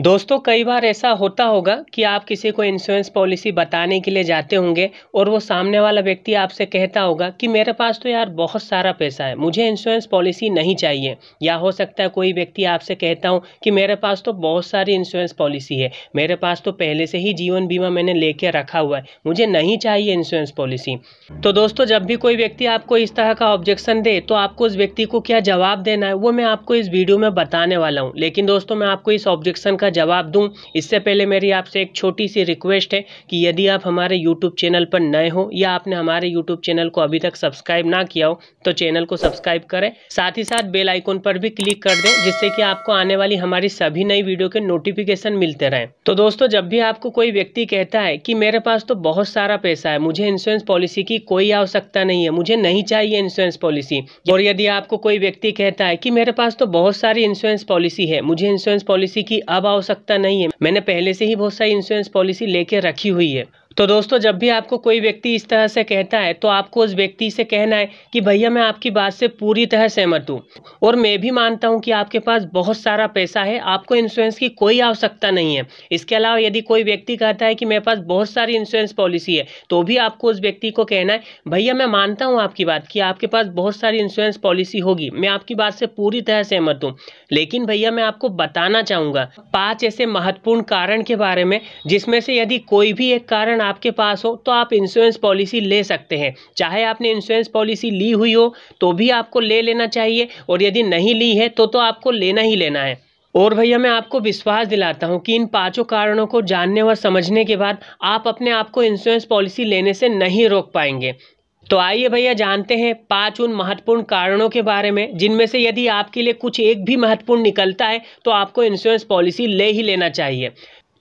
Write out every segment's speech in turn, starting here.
दोस्तों कई बार ऐसा होता होगा कि आप किसी को इंश्योरेंस पॉलिसी बताने के लिए जाते होंगे और वो सामने वाला व्यक्ति आपसे कहता होगा कि मेरे पास तो यार बहुत सारा पैसा है मुझे इंश्योरेंस पॉलिसी नहीं चाहिए या हो सकता है कोई व्यक्ति आपसे कहता हूँ कि मेरे पास तो बहुत सारी इंश्योरेंस पॉलिसी है मेरे पास तो पहले से ही जीवन बीमा मैंने ले रखा हुआ है मुझे नहीं चाहिए इंश्योरेंस पॉलिसी तो दोस्तों जब भी कोई व्यक्ति आपको इस तरह का ऑब्जेक्शन दे तो आपको उस व्यक्ति को क्या जवाब देना है वो मैं आपको इस वीडियो में बताने वाला हूँ लेकिन दोस्तों मैं आपको इस ऑब्जेक्शन का जवाब दूं इससे पहले मेरी आपसे एक छोटी सी रिक्वेस्ट है कि यदि आप हमारे यूट्यूब चैनल पर नए हो या आपने हमारे यूट्यूब चैनल को अभी तक सब्सक्राइब ना किया हो तो चैनल को सब्सक्राइब करें साथ ही साथ बेल आइकोन पर भी क्लिक कर दें जिससे कि आपको आने वाली हमारी सभी नई वीडियो के नोटिफिकेशन मिलते रहें तो दोस्तों जब भी आपको कोई व्यक्ति कहता है कि मेरे पास तो बहुत सारा पैसा है मुझे इंश्योरेंस पॉलिसी की कोई आवश्यकता नहीं है मुझे नहीं चाहिए इंश्योरेंस पॉलिसी और यदि आपको कोई व्यक्ति कहता है कि मेरे पास तो बहुत सारी इंश्योरेंस पॉलिसी है मुझे इंश्योरेंस पॉलिसी की अब आवश्यकता नहीं है मैंने पहले से ही बहुत सारी इंश्योरेंस पॉलिसी लेके रखी हुई है तो दोस्तों जब भी आपको कोई व्यक्ति इस तरह से कहता है तो आपको उस व्यक्ति से कहना है कि भैया मैं आपकी बात से पूरी तरह सहमत हूँ और मैं भी मानता हूँ कि आपके पास बहुत सारा पैसा है आपको इंश्योरेंस की कोई आवश्यकता नहीं है इसके अलावा यदि कोई व्यक्ति कहता है कि मेरे पास बहुत सारी इंश्योरेंस पॉलिसी है तो भी आपको उस व्यक्ति को कहना है भैया मैं मानता हूँ आपकी बात कि आपके पास बहुत सारी इंश्योरेंस पॉलिसी होगी मैं आपकी बात से पूरी तरह सहमत हूँ लेकिन भैया मैं आपको बताना चाहूँगा पाँच ऐसे महत्वपूर्ण कारण के बारे में जिसमें से यदि कोई भी एक कारण आपके पास हो तो आप इंश्योरेंस पॉलिसी ले सकते हैं चाहे आपने इंश्योरेंस पॉलिसी ली हुई हो तो भी आपको ले लेना चाहिए और यदि नहीं ली है तो तो आपको लेना ही लेना है और भैया मैं आपको विश्वास दिलाता हूँ कि इन पांचों कारणों को जानने और समझने के बाद आप अपने आप को इंश्योरेंस पॉलिसी लेने से नहीं रोक पाएंगे तो आइए भैया जानते हैं पांच उन महत्वपूर्ण कारणों के बारे में जिनमें से यदि आपके लिए कुछ एक भी महत्वपूर्ण निकलता है तो आपको इंश्योरेंस पॉलिसी ले ही लेना चाहिए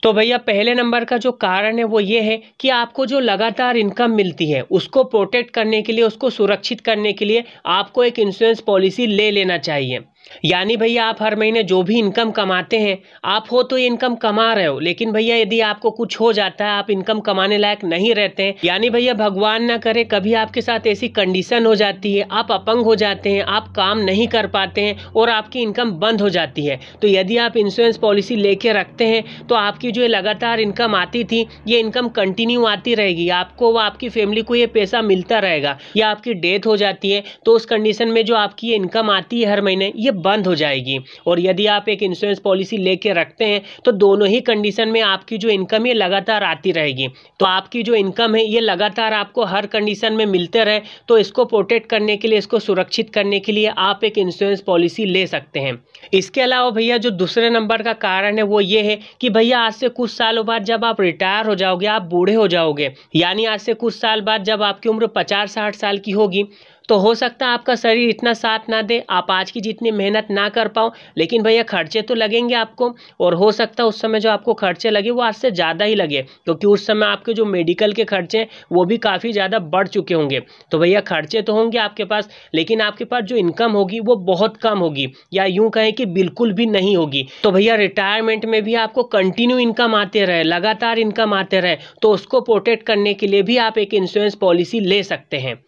तो भैया पहले नंबर का जो कारण है वो ये है कि आपको जो लगातार इनकम मिलती है उसको प्रोटेक्ट करने के लिए उसको सुरक्षित करने के लिए आपको एक इंश्योरेंस पॉलिसी ले लेना चाहिए यानी भैया आप हर महीने जो भी इनकम कमाते हैं आप हो तो ये इनकम कमा रहे हो लेकिन भैया यदि आपको कुछ हो जाता है आप इनकम कमाने लायक नहीं रहते हैं यानी भैया भगवान ना करे कभी आपके साथ ऐसी कंडीशन हो जाती है आप अपंग हो जाते हैं आप काम नहीं कर पाते हैं और आपकी इनकम बंद हो जाती है तो यदि आप इंश्योरेंस पॉलिसी लेके रखते हैं तो आपकी जो लगातार इनकम आती थी ये इनकम कंटिन्यू आती रहेगी आपको व आपकी फैमिली को ये पैसा मिलता रहेगा या आपकी डेथ हो जाती है तो उस कंडीशन में जो आपकी ये इनकम आती है हर महीने ये बंद हो जाएगी और यदि आप एक इंश्योरेंस पॉलिसी लेके रखते हैं तो दोनों ही कंडीशन में आपकी जो इनकम है लगातार आती रहेगी तो आपकी जो इनकम है ये लगातार आपको हर कंडीशन में मिलते रहे तो इसको प्रोटेक्ट करने के लिए इसको सुरक्षित करने के लिए आप एक इंश्योरेंस पॉलिसी ले सकते हैं इसके अलावा भैया जो दूसरे नंबर का कारण है वो ये है कि भैया आज से कुछ सालों बाद जब आप रिटायर हो जाओगे आप बूढ़े हो जाओगे यानी आज से कुछ साल बाद जब आपकी उम्र पचास साठ साल की होगी तो हो सकता है आपका शरीर इतना साथ ना दे आप आज की जितनी मेहनत ना कर पाओ लेकिन भैया खर्चे तो लगेंगे आपको और हो सकता है उस समय जो आपको खर्चे लगे वो आज से ज़्यादा ही लगे क्योंकि उस समय आपके जो मेडिकल के खर्चे हैं वो भी काफ़ी ज़्यादा बढ़ चुके होंगे तो भैया खर्चे तो होंगे आपके पास लेकिन आपके पास जो इनकम होगी वो बहुत कम होगी या यूँ कहें कि बिल्कुल भी नहीं होगी तो भैया रिटायरमेंट में भी आपको कंटिन्यू इनकम आते रहे लगातार इनकम आते रहे तो उसको प्रोटेक्ट करने के लिए भी आप एक इंश्योरेंस पॉलिसी ले सकते हैं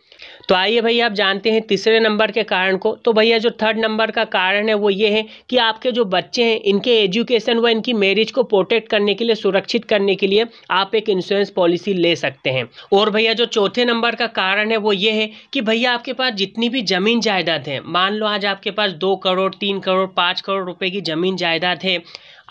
तो आइए भैया आप जानते हैं तीसरे नंबर के कारण को तो भैया जो थर्ड नंबर का कारण है वो ये है कि आपके जो बच्चे हैं इनके एजुकेशन व इनकी मैरिज को प्रोटेक्ट करने के लिए सुरक्षित करने के लिए आप एक इंश्योरेंस पॉलिसी ले सकते हैं और भैया जो चौथे नंबर का कारण है वो ये है कि भैया आपके पास जितनी भी जमीन जायदाद है मान लो आज आपके पास दो करोड़ तीन करोड़ पाँच करोड़ रुपये की जमीन जायदाद है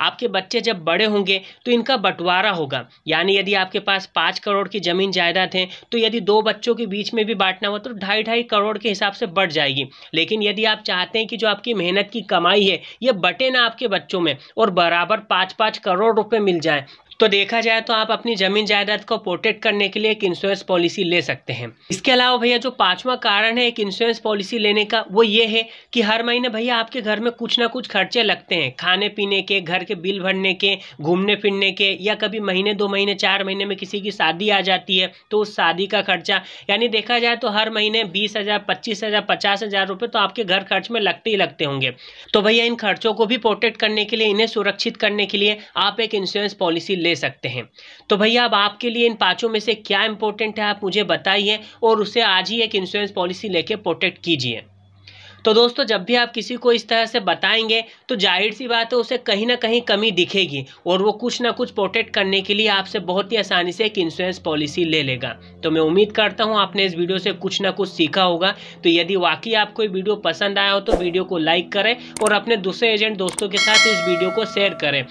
आपके बच्चे जब बड़े होंगे तो इनका बंटवारा होगा यानी यदि आपके पास पाँच करोड़ की ज़मीन जायदाद है तो यदि दो बच्चों के बीच में भी बांटना हो तो ढाई ढाई करोड़ के हिसाब से बढ़ जाएगी लेकिन यदि आप चाहते हैं कि जो आपकी मेहनत की कमाई है ये बटे ना आपके बच्चों में और बराबर पाँच पाँच करोड़ रुपये मिल जाए तो देखा जाए तो आप अपनी ज़मीन जायदाद को प्रोटेक्ट करने के लिए एक इंश्योरेंस पॉलिसी ले सकते हैं इसके अलावा भैया जो पांचवा कारण है एक इंश्योरेंस पॉलिसी लेने का वो ये है कि हर महीने भैया आपके घर में कुछ ना कुछ खर्चे लगते हैं खाने पीने के घर के बिल भरने के घूमने फिरने के या कभी महीने दो महीने चार महीने में किसी की शादी आ जाती है तो उस शादी का खर्चा यानी देखा जाए तो हर महीने बीस हज़ार पच्चीस हज़ार पचास हज़ार रुपये तो आपके घर खर्च में लगते ही लगते होंगे तो भैया इन खर्चों को भी प्रोटेक्ट करने के लिए इन्हें सुरक्षित करने के लिए आप एक इंश्योरेंस पॉलिसी ले सकते हैं तो भैया अब आपके लिए इन पाँचों में से क्या इंपॉर्टेंट है आप मुझे बताइए और उसे आज ही एक इंश्योरेंस पॉलिसी लेके प्रोटेक्ट कीजिए तो दोस्तों जब भी आप किसी को इस तरह से बताएंगे तो जाहिर सी बात है उसे कहीं ना कहीं कमी दिखेगी और वो कुछ ना कुछ प्रोटेक्ट करने के लिए आपसे बहुत ही आसानी से एक इंश्योरेंस पॉलिसी ले लेगा तो मैं उम्मीद करता हूँ आपने इस वीडियो से कुछ ना कुछ सीखा होगा तो यदि वाकई आपको ये वीडियो पसंद आया हो तो वीडियो को लाइक करें और अपने दूसरे एजेंट दोस्तों के साथ इस वीडियो को शेयर करें